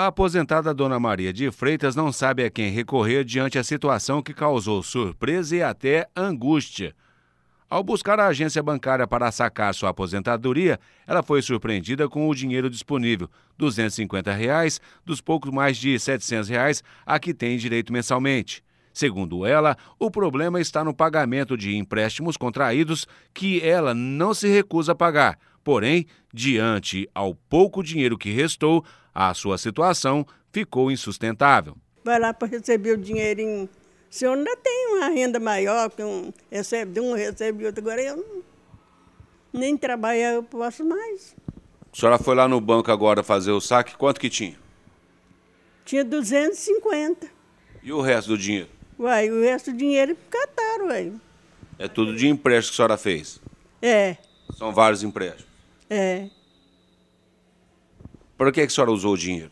A aposentada Dona Maria de Freitas não sabe a quem recorrer diante a situação que causou surpresa e até angústia. Ao buscar a agência bancária para sacar sua aposentadoria, ela foi surpreendida com o dinheiro disponível, R$ 250, reais, dos poucos mais de R$ 700 reais a que tem direito mensalmente. Segundo ela, o problema está no pagamento de empréstimos contraídos que ela não se recusa a pagar. Porém, diante ao pouco dinheiro que restou, a sua situação ficou insustentável. Vai lá para receber o dinheirinho. O senhor ainda tem uma renda maior, que um recebe de um, recebe outro. Agora eu nem trabalhar eu posso mais. A senhora foi lá no banco agora fazer o saque, quanto que tinha? Tinha 250. E o resto do dinheiro? Uai, o resto do dinheiro cataram, uai. É tudo de empréstimo que a senhora fez? É. São vários empréstimos? É. Para que, é que a senhora usou o dinheiro?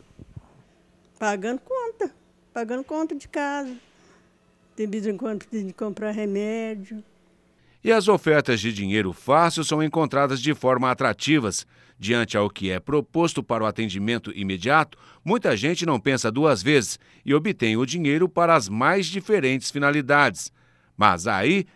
Pagando conta. Pagando conta de casa. De vez em quando de comprar remédio. E as ofertas de dinheiro fácil são encontradas de forma atrativas. Diante ao que é proposto para o atendimento imediato, muita gente não pensa duas vezes e obtém o dinheiro para as mais diferentes finalidades. Mas aí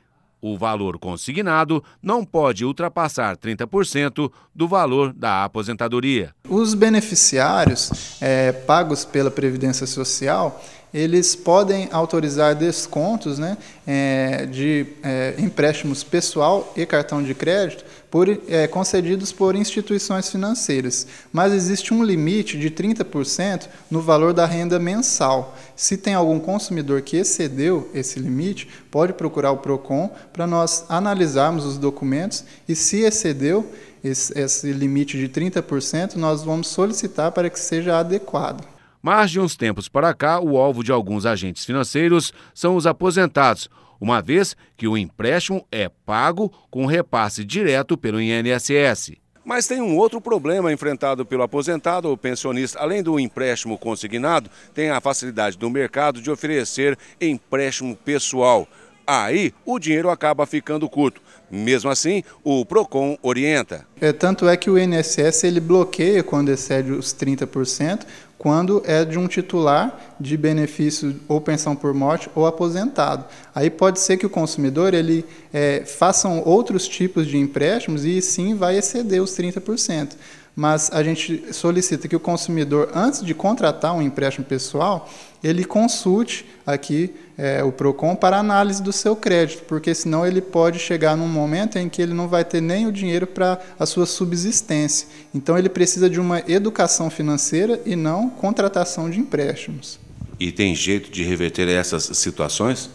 o valor consignado não pode ultrapassar 30% do valor da aposentadoria. Os beneficiários é, pagos pela Previdência Social, eles podem autorizar descontos né, é, de é, empréstimos pessoal e cartão de crédito por, é, concedidos por instituições financeiras, mas existe um limite de 30% no valor da renda mensal. Se tem algum consumidor que excedeu esse limite, pode procurar o PROCON para nós analisarmos os documentos e, se excedeu esse, esse limite de 30%, nós vamos solicitar para que seja adequado. Mas de uns tempos para cá, o alvo de alguns agentes financeiros são os aposentados, uma vez que o empréstimo é pago com repasse direto pelo INSS. Mas tem um outro problema enfrentado pelo aposentado ou pensionista. Além do empréstimo consignado, tem a facilidade do mercado de oferecer empréstimo pessoal. Aí o dinheiro acaba ficando curto. Mesmo assim, o PROCON orienta. É, tanto é que o INSS ele bloqueia quando excede os 30%, quando é de um titular de benefício ou pensão por morte ou aposentado. Aí pode ser que o consumidor ele é, faça outros tipos de empréstimos e sim vai exceder os 30% mas a gente solicita que o consumidor, antes de contratar um empréstimo pessoal, ele consulte aqui é, o PROCON para análise do seu crédito, porque senão ele pode chegar num momento em que ele não vai ter nem o dinheiro para a sua subsistência. Então ele precisa de uma educação financeira e não contratação de empréstimos. E tem jeito de reverter essas situações?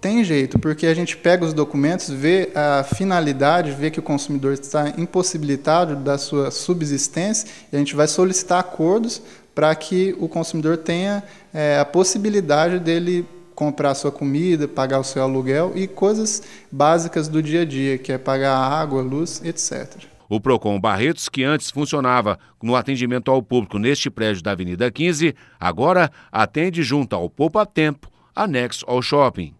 Tem jeito, porque a gente pega os documentos, vê a finalidade, vê que o consumidor está impossibilitado da sua subsistência, e a gente vai solicitar acordos para que o consumidor tenha é, a possibilidade dele comprar sua comida, pagar o seu aluguel e coisas básicas do dia a dia, que é pagar água, luz, etc. O Procon Barretos, que antes funcionava no atendimento ao público neste prédio da Avenida 15, agora atende junto ao Poupa Tempo, anexo ao shopping.